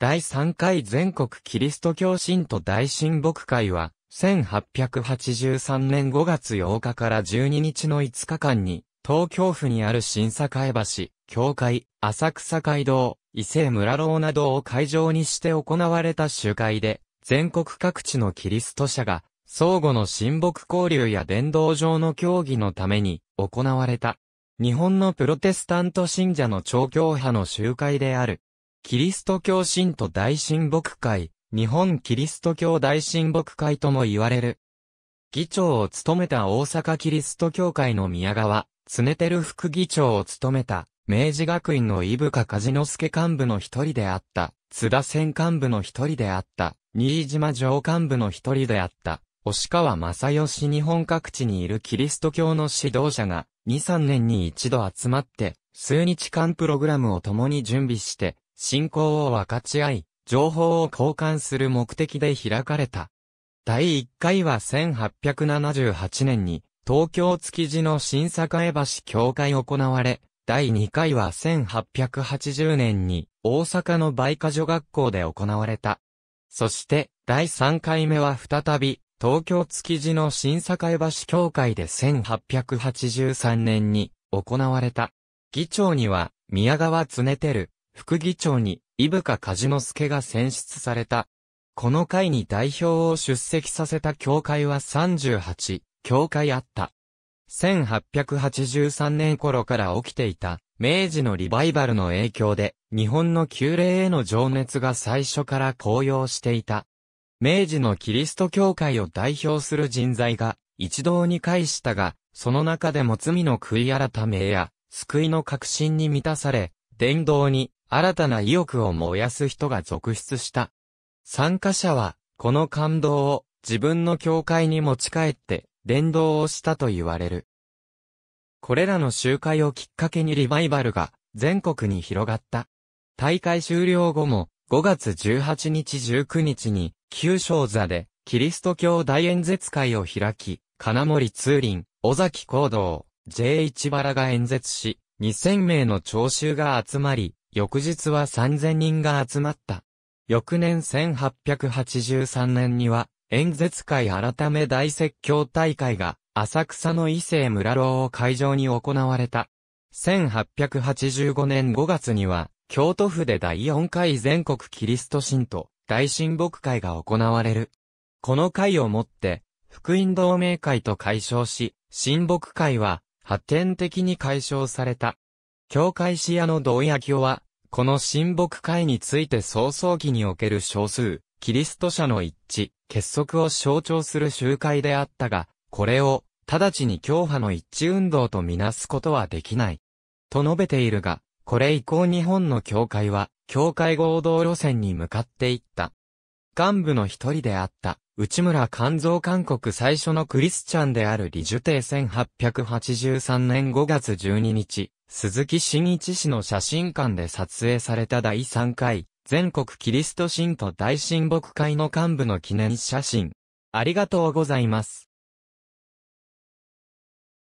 第3回全国キリスト教信徒大親睦会は、1883年5月8日から12日の5日間に、東京府にある新栄橋、教会、浅草街道、伊勢村楼などを会場にして行われた集会で、全国各地のキリスト者が、相互の親睦交流や伝道上の協議のために行われた。日本のプロテスタント信者の長教派の集会である。キリスト教神徒大親睦会、日本キリスト教大親睦会とも言われる。議長を務めた大阪キリスト教会の宮川、常てる副議長を務めた、明治学院の伊深梶之助幹部の一人であった、津田戦幹部の一人であった、新島城幹部の一人であった、押川正義日本各地にいるキリスト教の指導者が、2、3年に一度集まって、数日間プログラムを共に準備して、信仰を分かち合い、情報を交換する目的で開かれた。第1回は1878年に、東京築地の新栄橋教会行われ、第2回は1880年に大阪の梅花女学校で行われた。そして、第3回目は再び、東京築地の新栄橋教会で1883年に行われた。議長には宮川常る。副議長に、伊深梶之助が選出された。この会に代表を出席させた教会は38、教会あった。1883年頃から起きていた、明治のリバイバルの影響で、日本の旧礼への情熱が最初から高揚していた。明治のキリスト教会を代表する人材が、一堂に会したが、その中でも罪の悔い改めや、救いの確信に満たされ、伝道に、新たな意欲を燃やす人が続出した。参加者は、この感動を自分の教会に持ち帰って伝道をしたと言われる。これらの集会をきっかけにリバイバルが全国に広がった。大会終了後も5月18日19日に旧正座でキリスト教大演説会を開き、金森通林、尾崎行動、J 市原が演説し、2000名の聴衆が集まり、翌日は3000人が集まった。翌年1883年には、演説会改め大説教大会が、浅草の伊勢村老を会場に行われた。1885年5月には、京都府で第4回全国キリスト神徒、大神木会が行われる。この会をもって、福音同盟会と解消し、神木会は、発展的に解消された。教会視野の同野教は、この親睦会について早々期における少数、キリスト者の一致、結束を象徴する集会であったが、これを、直ちに教派の一致運動とみなすことはできない。と述べているが、これ以降日本の教会は、教会合同路線に向かっていった。幹部の一人であった、内村勘蔵韓国最初のクリスチャンである李樹帝1883年5月12日、鈴木新一氏の写真館で撮影された第3回、全国キリスト信徒大親睦会の幹部の記念写真。ありがとうございます。